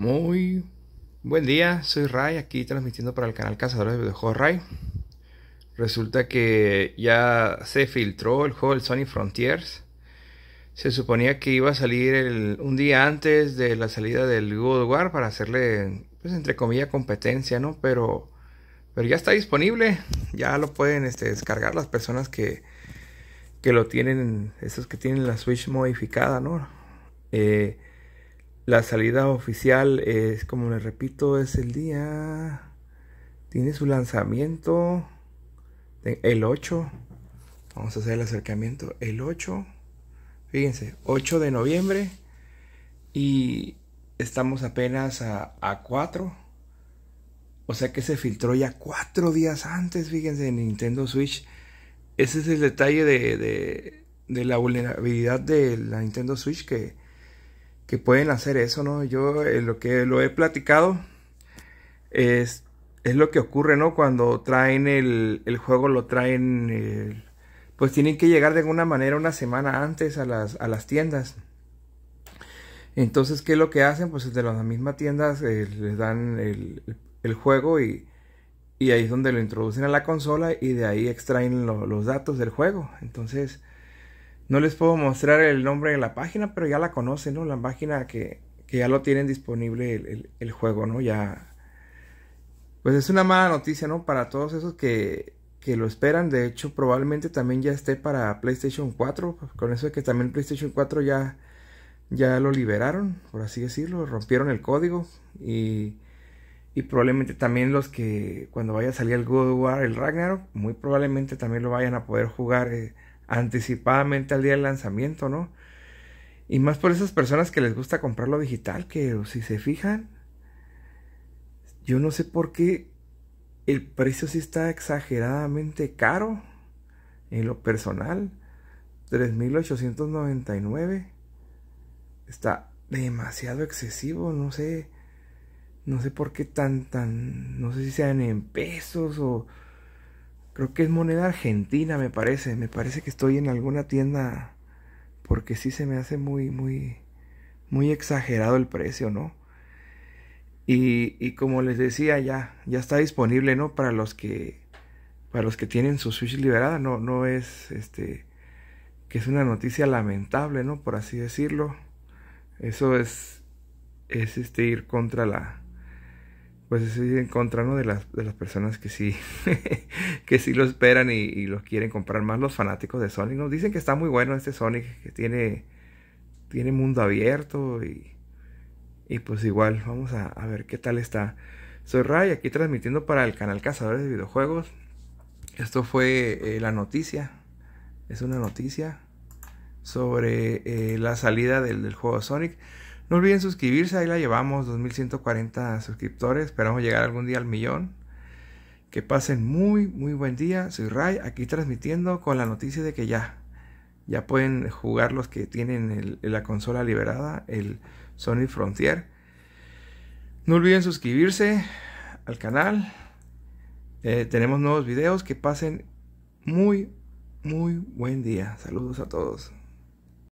Muy buen día, soy Ray, aquí transmitiendo para el canal Cazadores de Videojuegos Ray. Resulta que ya se filtró el juego del Sony Frontiers. Se suponía que iba a salir un día antes de la salida del God War para hacerle, pues entre comillas, competencia, ¿no? Pero, pero ya está disponible, ya lo pueden este, descargar las personas que, que lo tienen, esos que tienen la Switch modificada, ¿no? Eh, la salida oficial es, como les repito, es el día... Tiene su lanzamiento el 8. Vamos a hacer el acercamiento el 8. Fíjense, 8 de noviembre. Y estamos apenas a, 4. O sea que se filtró ya 4 días antes, fíjense, en Nintendo Switch. Ese es el detalle de, de, de la vulnerabilidad de la Nintendo Switch que que pueden hacer eso, ¿no? Yo eh, lo que lo he platicado es, es, lo que ocurre, ¿no? Cuando traen el, el juego, lo traen, eh, pues tienen que llegar de alguna manera una semana antes a las, a las tiendas. Entonces, ¿qué es lo que hacen? Pues desde las mismas tiendas eh, les dan el, el juego y, y, ahí es donde lo introducen a la consola y de ahí extraen los datos del juego. Entonces, no les puedo mostrar el nombre de la página, pero ya la conocen, ¿no? La página que, ya lo tienen disponible el, juego, ¿no? Ya. Pues es una mala noticia, ¿no? Para todos esos que, lo esperan. De hecho, probablemente también ya esté para PlayStation 4. Con eso de que también PlayStation 4 ya, ya lo liberaron, por así decirlo. Rompieron el código. Y, y probablemente también los que cuando vaya a salir el God War, el Ragnarok, muy probablemente también lo vayan a poder jugar eh, anticipadamente al día del lanzamiento, ¿no? Y más por esas personas que les gusta comprarlo digital, que si se fijan, yo no sé por qué el precio sí está exageradamente caro en lo personal. 3.899 está demasiado excesivo, no sé, no sé por qué tan, tan, no sé si sean en pesos o Creo que es moneda argentina, me parece. Me parece que estoy en alguna tienda porque sí se me hace muy, muy, muy exagerado el precio, ¿no? Y, y como les decía, ya, ya está disponible, ¿no? Para los que, para los que tienen su Switch liberada, no, no es, este, que es una noticia lamentable, ¿no? Por así decirlo. Eso es, es este, ir contra la, pues estoy en contra de, las, personas que sí, que sí lo esperan y, lo los quieren comprar más los fanáticos de Sonic. Nos dicen que está muy bueno este Sonic, que tiene, tiene mundo abierto y, pues igual vamos a, ver qué tal está. Soy Ray, aquí transmitiendo para el canal Cazadores de Videojuegos. Esto fue eh, la noticia, es una noticia sobre eh, la salida del, del juego Sonic. No olviden suscribirse, ahí la llevamos, 2140 suscriptores, esperamos llegar algún día al millón. Que pasen muy, muy buen día. Soy Ray, aquí transmitiendo con la noticia de que ya, ya pueden jugar los que tienen la consola liberada, el Sony Frontier. No olviden suscribirse al canal. Eh, tenemos nuevos videos. Que pasen muy, muy buen día. Saludos a todos.